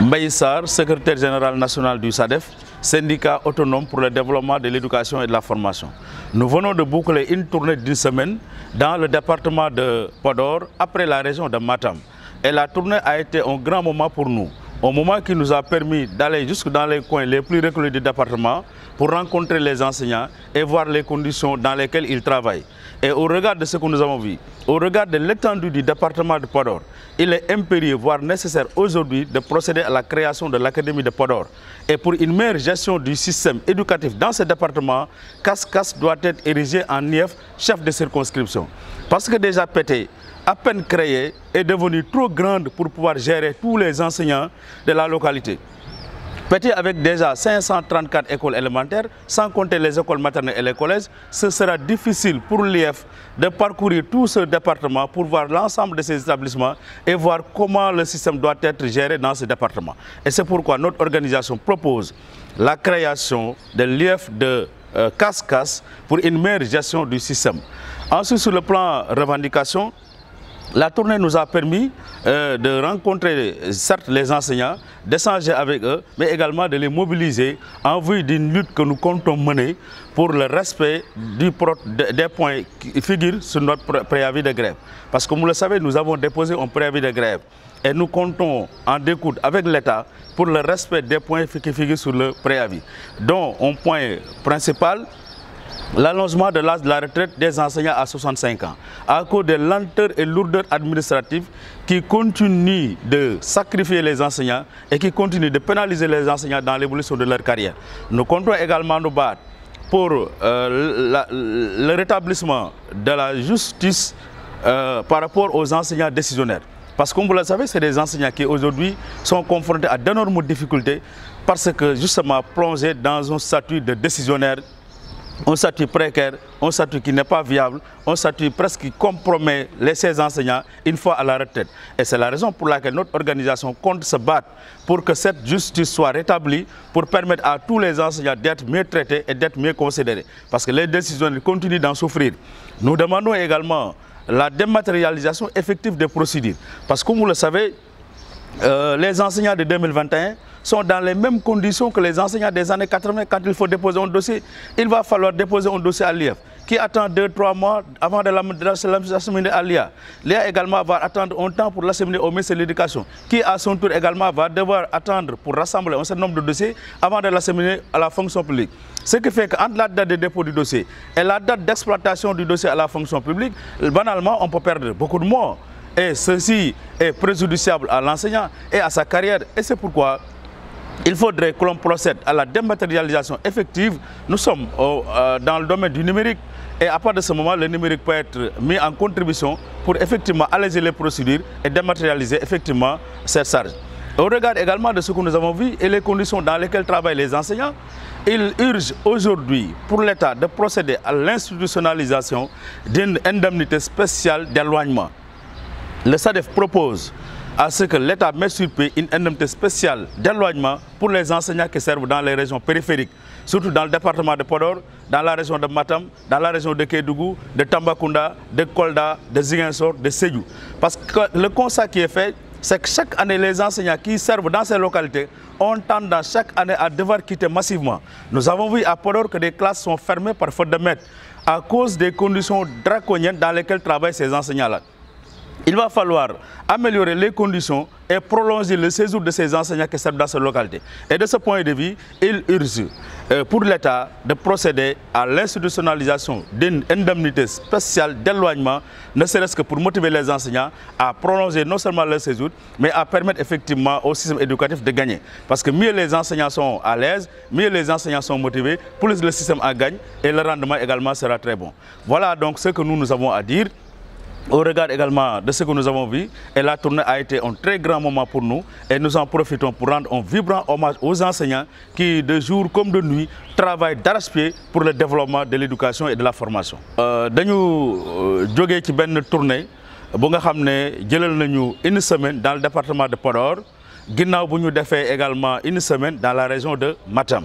Mbaye secrétaire général national du SADEF, syndicat autonome pour le développement de l'éducation et de la formation. Nous venons de boucler une tournée d'une semaine dans le département de Podor après la région de Matam. Et la tournée a été un grand moment pour nous au moment qui nous a permis d'aller jusque dans les coins les plus reculés du département pour rencontrer les enseignants et voir les conditions dans lesquelles ils travaillent. Et au regard de ce que nous avons vu, au regard de l'étendue du département de Podor, il est impérieux, voire nécessaire aujourd'hui de procéder à la création de l'Académie de Podor. Et pour une meilleure gestion du système éducatif dans ce département, Cascas doit être érigé en NIEF chef de circonscription. Parce que déjà pété, à peine créée, est devenue trop grande pour pouvoir gérer tous les enseignants de la localité. Petit avec déjà 534 écoles élémentaires, sans compter les écoles maternelles et les collèges, ce sera difficile pour l'IEF de parcourir tout ce département pour voir l'ensemble de ces établissements et voir comment le système doit être géré dans ce département. Et c'est pourquoi notre organisation propose la création de l'IEF de euh, Cascas pour une meilleure gestion du système. Ensuite, sur le plan revendication, la tournée nous a permis euh, de rencontrer certes les enseignants, d'échanger avec eux, mais également de les mobiliser en vue d'une lutte que nous comptons mener pour le respect des points qui figurent sur notre préavis de grève. Parce que, vous le savez, nous avons déposé un préavis de grève et nous comptons en découdre avec l'État pour le respect des points qui figurent sur le préavis, dont un point principal l'allongement de l'âge de la retraite des enseignants à 65 ans, à cause de lenteurs et lourdeurs administratives qui continuent de sacrifier les enseignants et qui continuent de pénaliser les enseignants dans l'évolution de leur carrière. Nous comptons également nous battre pour euh, le rétablissement de la justice euh, par rapport aux enseignants décisionnaires. Parce que comme vous le savez, c'est des enseignants qui aujourd'hui sont confrontés à d'énormes difficultés parce que justement plongés dans un statut de décisionnaire on statut précaire, un statut qui n'est pas viable, un statut presque qui compromet les 16 enseignants une fois à la retraite. Et c'est la raison pour laquelle notre organisation compte se battre pour que cette justice soit rétablie, pour permettre à tous les enseignants d'être mieux traités et d'être mieux considérés. Parce que les décisions continuent d'en souffrir. Nous demandons également la dématérialisation effective des procédures. Parce que comme vous le savez, euh, les enseignants de 2021 sont dans les mêmes conditions que les enseignants des années 80 quand il faut déposer un dossier. Il va falloir déposer un dossier à l'IEF qui attend 2-3 mois avant de l'asseminer à l'IA. L'IA également va attendre un temps pour l'asseminer au ministère de l'Éducation, qui à son tour également va devoir attendre pour rassembler un certain nombre de dossiers avant de seminer à la fonction publique. Ce qui fait qu'entre la date de dépôt du dossier et la date d'exploitation du dossier à la fonction publique, banalement, on peut perdre beaucoup de mois. Et ceci est préjudiciable à l'enseignant et à sa carrière. Et c'est pourquoi il faudrait que l'on procède à la dématérialisation effective. Nous sommes euh, dans le domaine du numérique et à partir de ce moment, le numérique peut être mis en contribution pour effectivement alléger les procédures et dématérialiser effectivement cette charge. Au regard également de ce que nous avons vu et les conditions dans lesquelles travaillent les enseignants, il urge aujourd'hui pour l'État de procéder à l'institutionnalisation d'une indemnité spéciale d'éloignement le SADEF propose à ce que l'État mette sur pied une indemnité spéciale d'éloignement pour les enseignants qui servent dans les régions périphériques, surtout dans le département de Podor, dans la région de Matam, dans la région de Kédougou, de Tambacounda, de Kolda, de Ziguinchor, de Sédhiou. Parce que le constat qui est fait, c'est que chaque année, les enseignants qui servent dans ces localités ont tendance chaque année à devoir quitter massivement. Nous avons vu à Podor que des classes sont fermées par faute de maître à cause des conditions draconiennes dans lesquelles travaillent ces enseignants-là il va falloir améliorer les conditions et prolonger le séjour de ces enseignants qui servent dans ces localités. Et de ce point de vue, il urge euh, pour l'État de procéder à l'institutionnalisation d'une indemnité spéciale d'éloignement, ne serait-ce que pour motiver les enseignants à prolonger non seulement leur séjour, mais à permettre effectivement au système éducatif de gagner. Parce que mieux les enseignants sont à l'aise, mieux les enseignants sont motivés, plus le système a gagne et le rendement également sera très bon. Voilà donc ce que nous, nous avons à dire au regard également de ce que nous avons vu, et la tournée a été un très grand moment pour nous et nous en profitons pour rendre un vibrant hommage aux enseignants qui, de jour comme de nuit, travaillent d'arrache-pied pour le développement de l'éducation et de la formation. Nous avons fait une tournée, nous avons une semaine dans le département de Podor, nous avons fait également une semaine dans la région de Matam.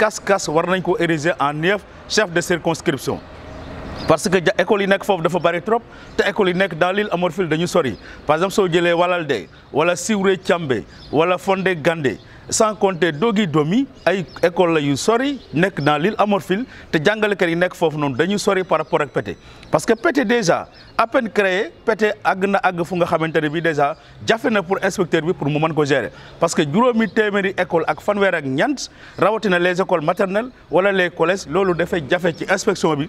CAS-CAS war ko ériger en neuf chef de circonscription parce que école yi nekk foofu dafa bari trop té école yi dans l'île Amorphile dañu sori par exemple soo walal dé wala Siwré tiambé wala Fondé Gandé sans compter Doogi Domi ay école la yu sori nek dans l'île Amorphile te jangale keri nek fofu non dañu sori par rapport ak Pété parce que Pété déjà à peine créé Pété agna ag fu nga xamante bi déjà jafe na pour inspecteur bi pour mu man ko gérer parce que juróomi téméri école ak fanwer ak ñant na les écoles maternelles wala les collèges lolu dafay jafé ci inspection bi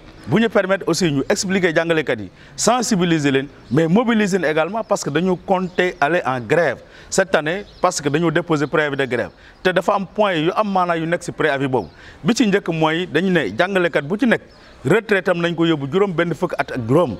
Vous permettre aussi de nous expliquer jàngalekat yi sensibiliser leen mais mobiliser également parce que nous comptons aller en grève cette année parce que nous déposer préavis de grève te dafa un point yu am maanaa yu nekk si préavis boobu bi ci njëkk moy dañu ne kat bu ci nekk retraite am nañ ko yobu juroom benn fukk at ak juroom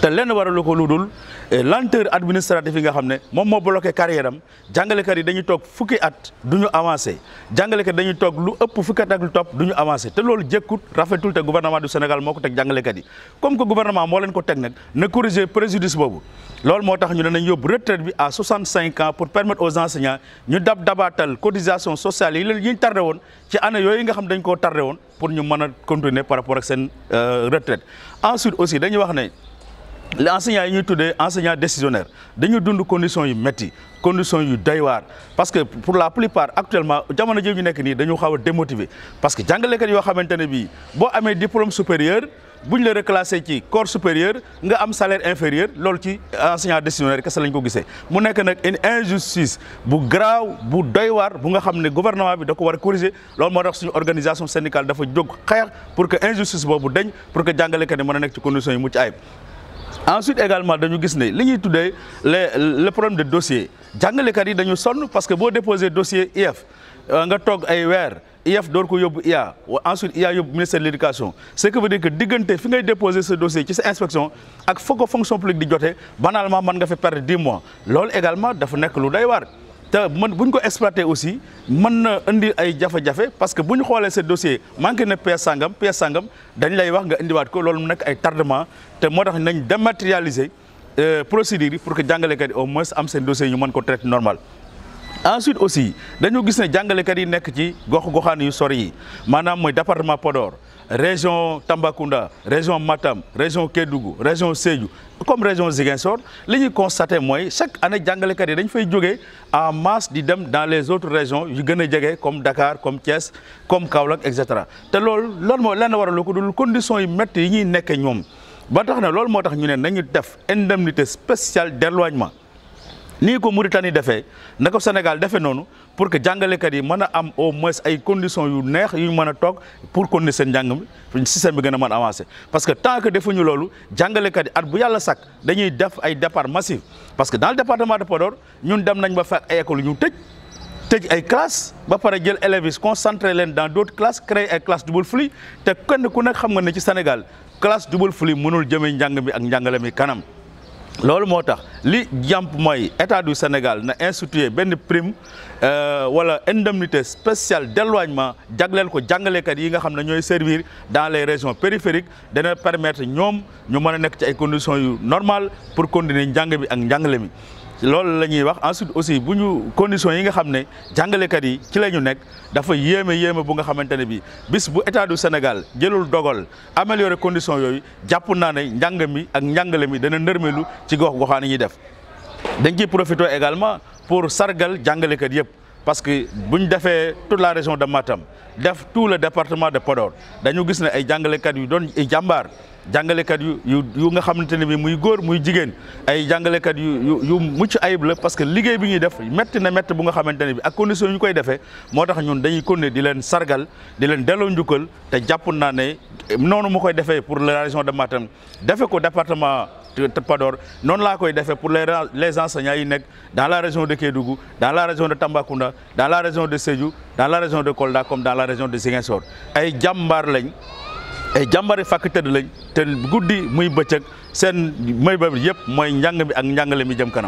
te lenn waralu ko lu dul eh, lenteur administrative yi nga xam ne moom moo bloqué carrière am jàngalekat yi dañuy toog fukki at du ñu avancé jàngalekat dañu toog lu ëpp fukki at ak lu du ñu avancé te loolu jëkkut rafetul te gouvernement du Sénégal moo ko teg jàngalekat yi comme que gouvernement moo leen ko teg nag na corriger préjudice boobu loolu moo tax ñu danañ yóbbu retraite bi à 65 ans pour permettre aux enseignants ñu dab dabaatal cotisation sociale yi leen ñu woon ci année yooyu nga xam dañ koo tardé woon pour ñu mën a continuer par rapport ak seen euh, retraite ensuite aussi dañuy wax ne les enseignants aujourd'hui enseignants décisionnaires dañu dund conditions yu métti conditions yu doy parce que pour la plupart actuellement jamono ji ñu démotivé parce que jàngalekat yoo xamante ne bii boo diplôme supérieur si vous reclassé ci corps supérieur nga un salaire inférieur loolu ci enseignant décisionnaire ce lañ ko gisee mu nekk nag une injustice bu grave, bu doy bu nga gouvernement bi da ko war a corriger loolu tax suñu organisation syndicale dafa pour que injustice soit pour que les gens aient des ci conditions yu mucc ensuite également dañu gis que li ñuy le problème de dossier jàngalekat yi dañu sonn parce que boo déposé dossier IEF euh, nga toog ay weer IEF door ko yóbbu IA ensuite IA yóbbu ministère de l'éducation ce qui veut dire que diggante fi ngay déposer ce dossier ci sa inspection ak foo fonction publique di jotee banalement man nga fi perdre 10 mois loolu également dafa nekk lu te man buñ ko exploité aussi mën na indi ay jafe-jafe parce que bu ñu xoolee ce dossier manqué na pièce sangam pièce sangam dañ lay wax nga indiwaat ko loolu mu nekk ay tardement te moo tax nañ dématérialiser euh, procédure yi pour que jàngalekat yi au moins am seen dossier ñu man ko traité normal. ensuite aussi dañoo gis ne jàngalekat yi nekk ci gox goxaan yu sori yi maanaam mooy département Podor. région Tambacounda région Matam région Kédougou région Seyou, comme région Ziguinchor li constatons constaté chaque année jàngalekat yi dañ fay en masse di dans les autres régions comme Dakar comme Thiès comme Kaolack etc. ce te loolu loolu moo waral ko conditions sont les yi ñuy nekkee ñoom ba tax na indemnité spéciale d'éloignement ni ko mu Mauritanie defee na Sénégal defee noonu pour que jàngalekat yi mën am au moins ay conditions yu neex yu mën a toog pour continuer seen njàng mi système bi gën a avancer parce que tant que defuñu loolu jàngalekat yi at bu yàlla sakk dañuy def ay départ massif parce que dans le département de Podor ñun dem nañ ba fekk ay écoles ñu tëj tëj ay classes ba pare jël élèves yi leen dans d' autres classes créer ay classes double flux te kenn ku nekk xam nga ne ci Sénégal classe double flux mënul jëmee njàng mi ak njàngale mi kanam. loolu motax li jamp moy état du Sénégal na institué ben prime euh, wala indemnité spéciale d'éloignement jagleel ko kat yi nga xam ne servir dans les régions périphériques dana permettre ñom ñu mëna nek ci ay conditions yu normales pour continuer jang bi ak jangale mi loolu la wax ensuite aussi buñu ñu conditions yi nga xamné ne kat yi ci lañu nek dafa yéme yéme bu nga xamante bi bis bu état du Sénégal jëlul dogal améliorer conditions yooyu jàpp na né njàng mi ak njàngale mi dana ndërmelu ci gox goxaan yi def dañ ci profiter également pour sargal kat yëpp parce que bu défé toute la région de Matam def tout le département de Podor dañu gis né ay kat yu doon jambar jàngalekat yu yu nga xamante ne bi muy góor muy jigéen ay jàngalekat yu yu mucc ayib la parce que liggéey bi ñuy def métti na métti bu nga xamante ne bi ak condition ñu koy defee moo tax ñun dañuy continuer di leen sargal di leen delloo njukkal te jàpp naa ne noonu mu koy defee pour la région de Matam defe ko département Podor noonu laa koy defee pour les les enseignants yi nekk dans la région de Kédougou dans la région de Tambacounda dans la région de Sédhiou dans la région de Kolda comme dans la région de Ziguinchor ay jàmbaar lañ ay jàmbari fàkk tëdd lañ te guddi muy bëccëg seen may ba yëpp mooy njàng mi ak njàngale mi jëm kanam